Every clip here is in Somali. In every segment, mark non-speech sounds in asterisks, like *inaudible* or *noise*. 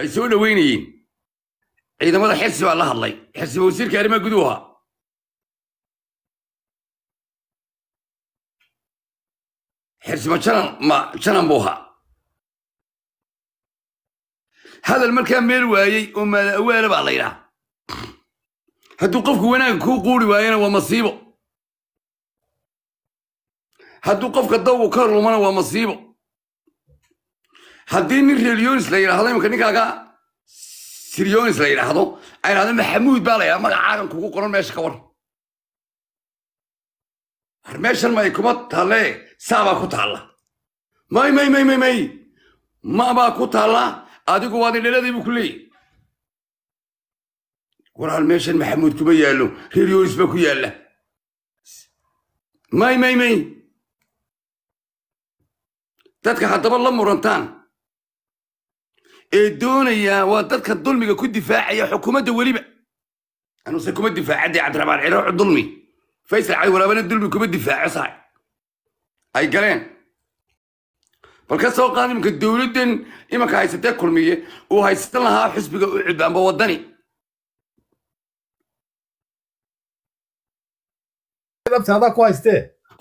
ay soo dhoweynayeen ciidamada xirsi baa la hadlay xirsiba wasiirka arrimaha guduhu ahaa xirsiba janan ma janan buu ahaa hadal markaa meel waayey oo maalawaala baa la yidhaha hadduu qofku wanaagga kuu quuri waayana waa masiibo hadduu qofka dawgu ka lumana waa masiibo haddii nin relyonis la yidhahdo imika ninkaaga siryonis la yidhaahdo ay dhahdo maxamuud baa la yidhahda magac caaran kugu qoran meesha ka war war meeshan ay kuma taallee saabaa ku taalla may may may may may ma ku taalla adigu waad indhaladii buu ku leeyahy walaal meeshan maxamuud kuma yaallo relyonis baa ku yaalla may may may dadka haddaba la murantaan ee doonayaa waa dadka dulmiga ku difaacaya xukuumadda weliba anuse kuma difaacadee cabdiramaan cirooxu dulmi faysal cali walaabana dulmi kuma difaaco sahay ay galeen bal ka soo qaad iminka dowladdan imanka haysatee kulmiye uu haysan lahaa xisbiga u amba wadani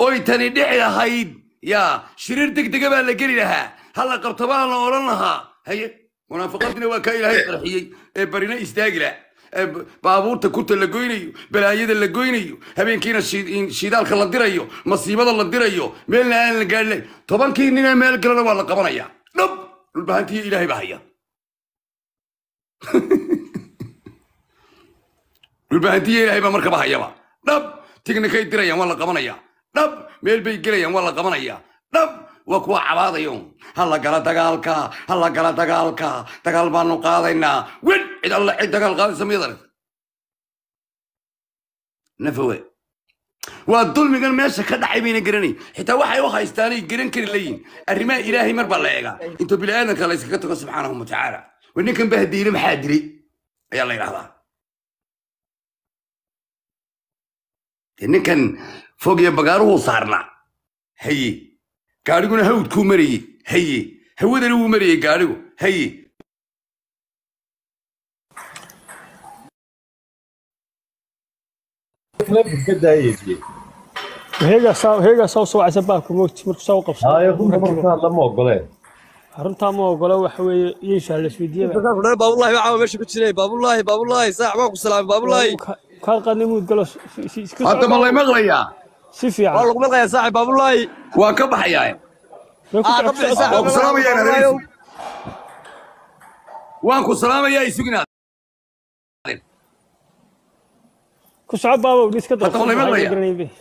oy tani dhici lahayd yaa shiriir deg dega baa la geli lahaa hala la la odhan lahaa haye munaafaqadina waa kaa ilaahay qarxiyey ee barina istaagi lah baabuurta kurta la goynayo balaayada la goynayo habeenkiina shidaalka la dirayo masiibada la dirayo meelna aan la gaadhnayn tobankii ninee meel galana waa la qabanayaa dhab dhulbahantiyo ilaahay baa haya *laughs* dhulbahantiyo ilaahay baa markaba hayaba dhab tignikay dirayaan waa la qabanayaa dhab meel bay gelayaan waa la qabanayaa dhab waa kuwa cabaadayo hala gala dagaalka hala gala dagaalka dagaal baanu qaadaynaa wen cid alla cid dagaal qaadaysa miyaad nafawe waa dulmigan meesha ka dhacay bayna garanay xitaa waxay u haystaanay garan kari leeyihin arrimaha ilaahay mar baa la eegaa intuu bini aadamka la yskaga tago subxaanahu watacaala wa ninkan baa hadiire maxaa dilay ayaa la yidhahdaa ninkan fog iyo bagaaruhu saarnaa haye gaadhiguna hawdkuu marayey haye hawadana wuu marayey gaadhigu haye arrintaa ma ogole waxa weeye yeeshaa la isweydiiyey baabulaahi baa caawa meesha ku jiray baabulaahi baabulaahi saax baa ku salaamay baabulaahi kaad qaadnay muud galo hadda ma lay maqlayaa si fiican waa laguma qaya saaxib baabulaahi waa ka baxayaa ka bixi ku salaamayaa adeer waan ku salaamayaa isugina ku socod baabow dhiska dooa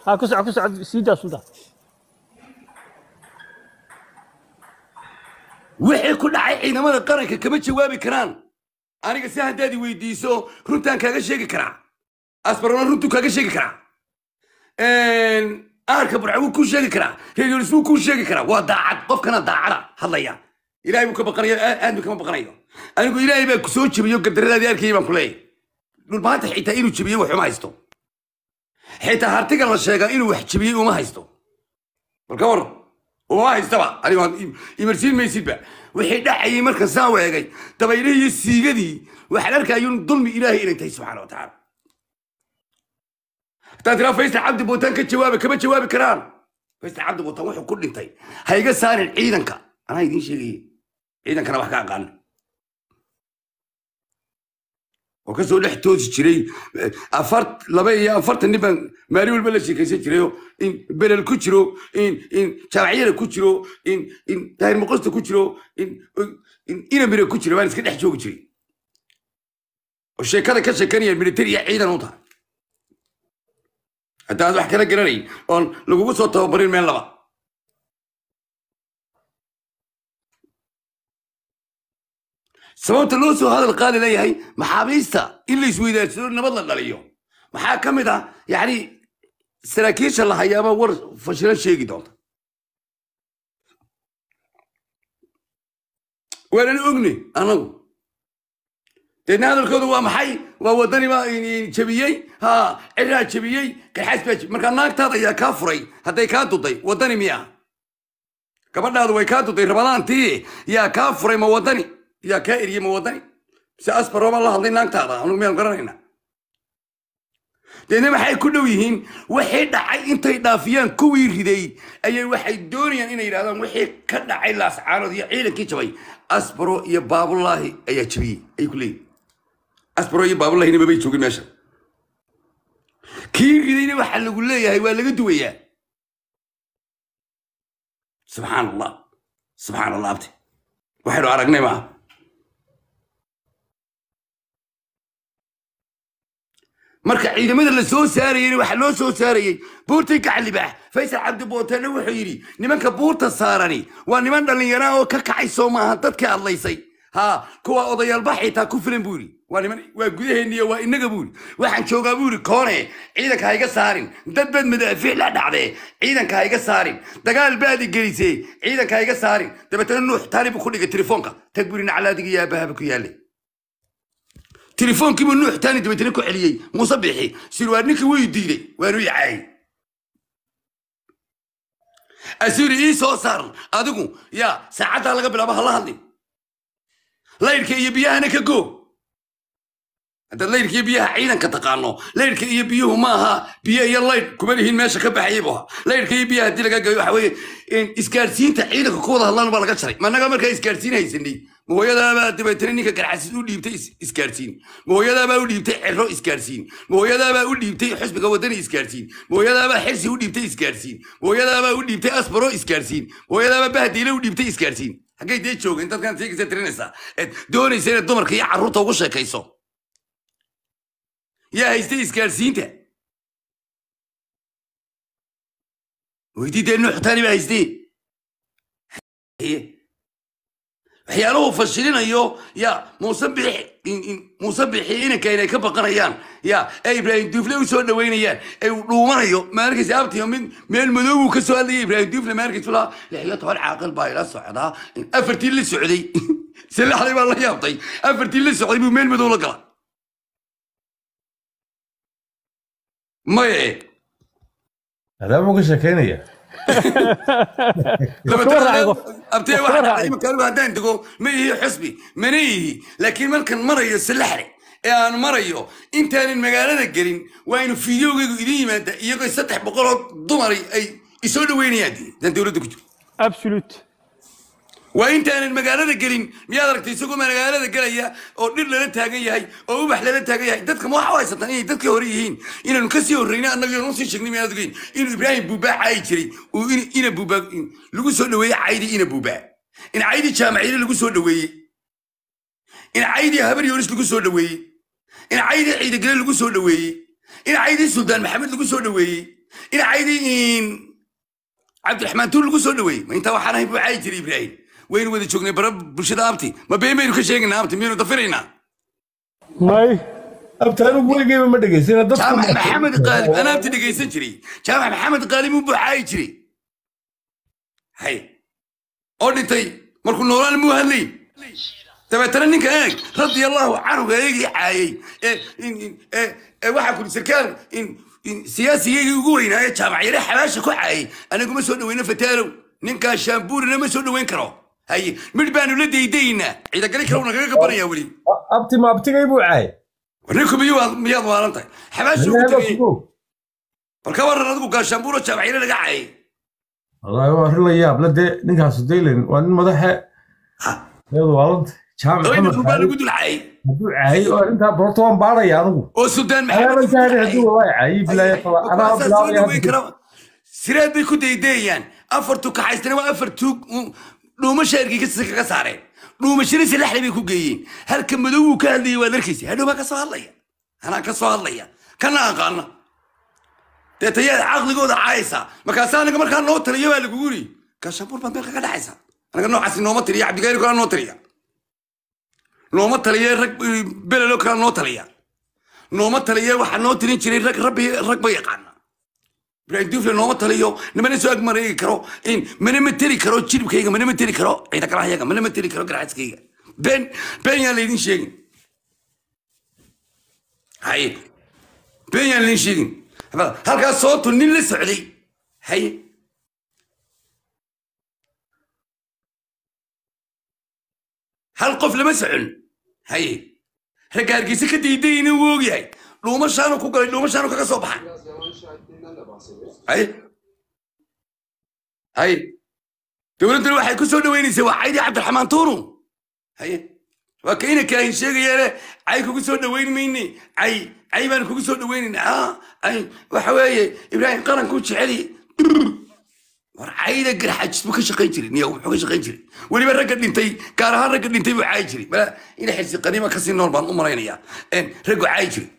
ha ku socod ku socod sii daa suda wixii ku dhacay ciidamada qaranka kama jawaabi karaan aniga si haddaad i weydiiso runtaan kaaga sheegi karaa asbarona runtu kaaga sheegi karaa aarka burca wuu kuu sheegi karaa reeryolis wuu kuu sheegi karaa waa daacad qofkana daacada hadlaya ilahay buu ka baqanayo aadmi kama baqanayo anigu ilaahay baa ku soo jebiyo gadaradaadii arkayay baan ku leeyahay dhul maanta xitaa inuu jebiyo wax uma haysto xitaa hartiga la sheegaa inuu wax jebiyey uma haysto bal ka war uma haystaba anigu imarsiin maysidba wixii dhacayay marka saa weegay dabaylihii iyo siigadii waxaan arkayun dulmi ilaahay inay tahay subxaana wa tacaala dadkana faysal cabdi buutan ka jawaaba kama jawaabi karaan faysal cabdi buutan wuxuu ku dhintay ha iga saarin ciidanka anaa idiin sheegaya ciidankana wax ka aqaan oo kasoo dhex toosi jiray afar laba iyo afartan nin baan maalin walba la sheekaysan jirayo in belel ku jiro in in jaamacyada ku jiro in in daahir muqosta ku jiro in in inamire ku jira baan iska dhex joogi jiray oo sheekada ka sheekanaya militari iyo ciidan u tahay hadda wax kala garanayn oon lagugu soo tababarin meel laba sababta loo soo hadal qaali leeyahay maxaabiista in la isweydaarsado nabad la dhaliyo maxaa ka mid ah yacni saraakiisha la hayaaba war fashilan sheegi doonta waanan ogne anagu deedna hadalkooda waa maxay waa wadani baa jebiyey ha ciraa jebiyey qirxaas baa markaa naagtaada ayaa kaa furay hadday kaa duday wadani miya gabadhaada way kaa duday rabadaantii yaa kaa furay ma wadani yaa kaa eriyey ma wadani mise asbarooba la hadlay naagtaada anugu miyaan garanayna deedna maxay ku dhow yihiin wixii dhacay intay dhaafiyaan kuwii riday ayay waxay doonayaan inay yidhahdaan wixii ka dhacay laascaanood iyo ciidankii jabay asbaro iyo baabulaahi ayaa jabiyey ayay ku leeyihin asbaro iyo baabalahinaba bay joogin meesha kii ridayna waxaa lagu leeyahay waa laga duwayaa subxaan allah subxaan allah abti waxaynu aragnay maaha marka ciidamada la soo saarayeyna waxaa loo soo saarayey buurtii gaclibax faysal cabdi wuxuu yidhi nimanka buurta saarani waa niman dhallinyaraa oo ka kacay soomaaha dadka adlaysay haa kuwa odayaalbaxitaa ku filan buu yidhi waa gudaheeniy waa inaga buuri waxaan joogaa buuri koone ciidanka haiga iga saarin dadbad madaafiic la dhacdee ciidanka ha iga saarin dagaal baadi gelisee ciidanka haiga iga saarin dabeetana nuux taali ku dhigay telefoonka tag buuri naclaadiga iyo ku yaalay telefoonkiibuu nuux taani dabeetana ku celiyey muuse bixi sirwaad ninkii wuu diiday waanu icaayay asiri ii soo saar adigu yaa saacaddaa laga bilaabo hala la hadlin laydhka iyo biyahana ka goo haddaad laydhkaiyo biyaha ciidanka taqaano laydhka iyo biyuhu maaha biyo iyo laydh kuma lihiin meesha ka baxayba laydhka iyo biyaha haddii laga gayo waxa isgaarsiinta ciidanka ku wada hadlaan baa laga jaray managa markaa isgaarsiin haysanay mahooyadaabaa dabeetana ninka garxasis u dhiibtay isgaarsiin mahooyadaabaa u dhiibtay cero isgaarsiin mahooyadaabaa u dhiibtay xusbiga wadani isgaarsiin mahooyadaabaa xirsi u dhiibtay isgaarsiin mahooyadaabaa u dhiibtay asbaro isgaarsiin mahooyadaabaa bahdiile u dhiibtay isgaarsiin xaggay dee joogeen dadkan seegisa tirinaysaa eed doonaysa inaad dumarka iyo carruurta ugu sheekayso يا isteyiz gelsin سينتا ويدي دير نوح تاني ما يزدي هي لو فشلين ايو يا مصبح مصبح هنا كاين كبا قريان يا اي ابراهيم ديفل وسو دوين يا اي دومان ايو مالك يا ابتي من ميل مدوب وكسوال لي ابراهيم ديفل مالك تولا لحيات هو العاقل بايرا صعدا افرتي للسعودي سعودي سلاح لي والله يا ابتي افرتي للسعودي من ميل مدوب لقرا maye adaa uga sheekaynaya haddaan dego ma ihi xusbi mana ihi laakiin markaan marayo salaxre ee aan marayo intaanan magaalada gelin waa inu fideogeygu idin yimaada iyagoo saddex boqoloo dumari ay isoo dhaweynayaan dee daan dowladda ku jirto absolute waa intaanan magaalada gelin miyaad aragtay isagoo magaalada gelaya oo dhir lala taagan yahay oo ubax lala taagan yahay dadka ma waxa u haysataan inay dadkii hore yihiin inaanu kasii horreyna annagiian usii sheegnay miyaad ogeyn inuu ibraahim buubaa caayi jiray uu ina buubaa lagu soo dhoweeyey caydi ina buubaa in caydi jaamaciile lagu soo dhoweeyey in caydi habar yoonis lagu soo dhoweeyey in caydi ciidagale lagu soo dhoweeyey in caydi suldaan maxamed lagu soo dhoweeyey in caydi cabdiraxmaan tuur lagu soo dhoweeyey ma intaa waxaan ahay buu caayi jiray ibraahim waynu wada joognay bara bulshada abti ma been baynu ka sheegaynaa abti miyaynu dafinaynaa may abtaanigu weligeyba ma dhegaysana jaamac maxamed qaalib aan abti dhegaysan jiray jaamac maxamed qaalib muu buuxaayi jiray hay oo dhintay markuu noolaan muu hadlay dabeetana ninka eeg radia allahu canhu eegii caayay ee e, e, waxaa kuli sarkaal siyaasigeygi ugu weynaayo jaamacyare xabaasha ku caayay anaguma soo dhaweyno fataalow ninkaas shaambuurina ma soo dhaweyn karo haye midh baanu la daydaynaa ciidagali kale unagaga qabanayaa weli abtima abtigay buu cahay warninku miyuad miyaad waalan tahay xabaashu ugu tegay balka waran adigu gaashaambuuro jaamacyada laga cayay wallaahi waa arrin la yaab la dee ninkaasu daylan waa nin madaxe miyaad waalan tahay sireed bay ku daydeeyaan afar tukaxaystana waa afar tuug dhuumasha ergegisa kaga saareen dhuumashina salaxda bay ku geeyeen halka madow uu ka hadlayay waad arkaysa hadhow baa ka soo hadlaya anaa ka soo hadlaya kana aqaana deeta yaad caqligooda caayaysaa markaasa anaga markaa noo taliyo baa lagugu ri gaashaanbuur baad meel kaga dhacaysaa anaga noocaasi nooma taliya cabdigaari kalaa noo taliya nooma taliya rag belelo kalaa noo taliya nooma taliya waxaa noo talin jiray rag rabbi rag ba yaqaan bradian nooma taliyo nimana soo agmareegi karo manama teri karo jiribkayga manama teri karo ciidakalahyga manama teri karo garcaskayga been been yaan laydin sheegin haye been yaan laydin sheegin halkaas sababtu nin la socday haye hal qof lama socon haye ragga hargeysa ka daydayina wuu ogyahay dhuumashaanu ku galay dhuumashaanu kaga soo baxay هاي هاي تقول انت الواحد كل سنه وين يسوى عبد الحمان تورو هاي وكاين كاين شيخ يا عي كل سنه وين مني عي آه. عي من كل سنه وين اه اي وحوايا ابراهيم قرن كنت علي مر عيدة قر حاج بك شقي جري نيو بك شقي جري ولي مرة قد نتي كارها رقد نتي وعاجري بلا إلى حسي قديمة كسي نورمال أمرين يا إن رقو عاجري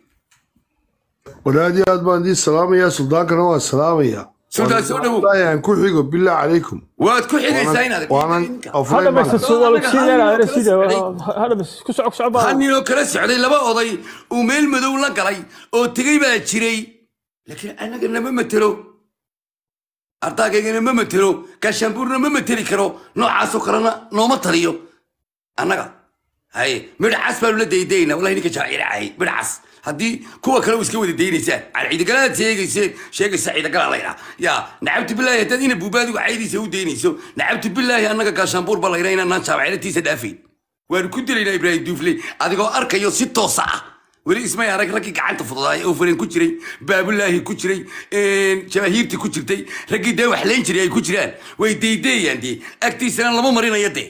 wadaad aad baan idiin salaamayaa suldaankana waan salaamayaa sultaan soo dhawooyaan ku xigo bilaa calaykum waad ku xigaysaa inaadninoo kala socday laba oday uu meel madow la galay oo tegey baa jiray laakiin annagana ma matelo ardaageygana ma matelo gaashaanbuurna ma mateli karo noocaasoo kalena nooma taliyo annaga haye midhacas baanu la daydaynaa wallahi ninka jaaciracahay midhacas haddii kuwa kale iska wada daynaysaan aan ciidagalada sheegaysa ciidagala laydhaa ya nacabtu bilaahi haddaad ina buubaadigu caydiisa u daynayso nacabtu bilaahi annaga gaashaanbuur ba laydhaa inaan jaabaceylatiisa dhaafayn waanu ku dilaynaa ibraahim duufle adigoo arkayo si toosa ah weli ismay arag raggii gacanta fududaay ofareen ku jiray baabulaahi ku jiray jamaahiirtii ku jirtay raggii dee waxlayn jiray ay ku jiraan way deydeeyaan dee agtiisana lama marinaya dee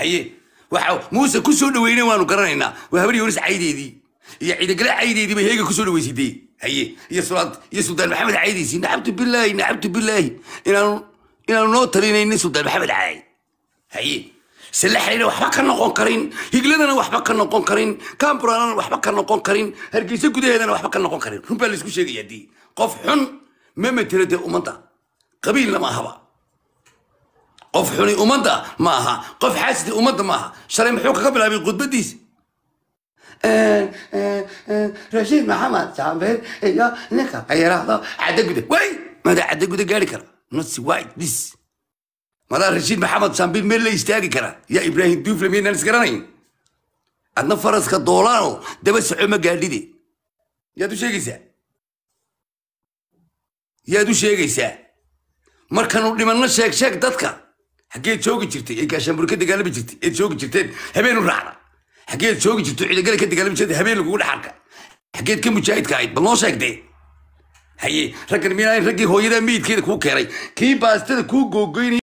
haye waxa muuse ku soo dhaweyne waanu garanaynaa waa habari horis caydeedii iyo ciidagale caydeediiba heega kusoo dhaweysatay haye iyo sulaad iyo suldaan maxamed caydiisii nacabtu bilaahi nacabtu bilaahi inaanu inaanu noo talinaynin suldaan maxamed caay haye salaxayna waxba ka noqon karin higladana waxba ka noqon karin cambralana waxba ka noqon karin hargeysa gudaheedana waxba ka noqon karin runbaa laisku sheegaya dii qof xun ma matelo ummadda qabiilna ma ahaba qof xuni ummadda ma aha qof xaasida ummadda ma aha shalay muxuu kaga bilaabay khudbadiisa E, e, rashiid maxamed saambeer iyo ninka la yiraahdo cadagude way mada cadagude gaari kara nasi white this madaa rashiid maxamed saambeer meel la istaagi kara yaa ibraahim duufle miynaan isgaranayn adna faraska doolaano daba soco ma gaadhide yaad u sheegaysaa yaad u sheegaysaa markanu dhimanno sheeg sheeg dadka xaggee joogi jirtay ee gaashaanburka dagaalami jirtay eed joogi jirteen habeenu raacda xageed joogi jirto ciidagala ka dagaalami habeen lagugu dhexarka xageed ka mujaahidka ahayd bal noo sheegdee haye raggan miin raggii hooyadaa meyidkeeda kuu keenay kii baastada kuu googoynay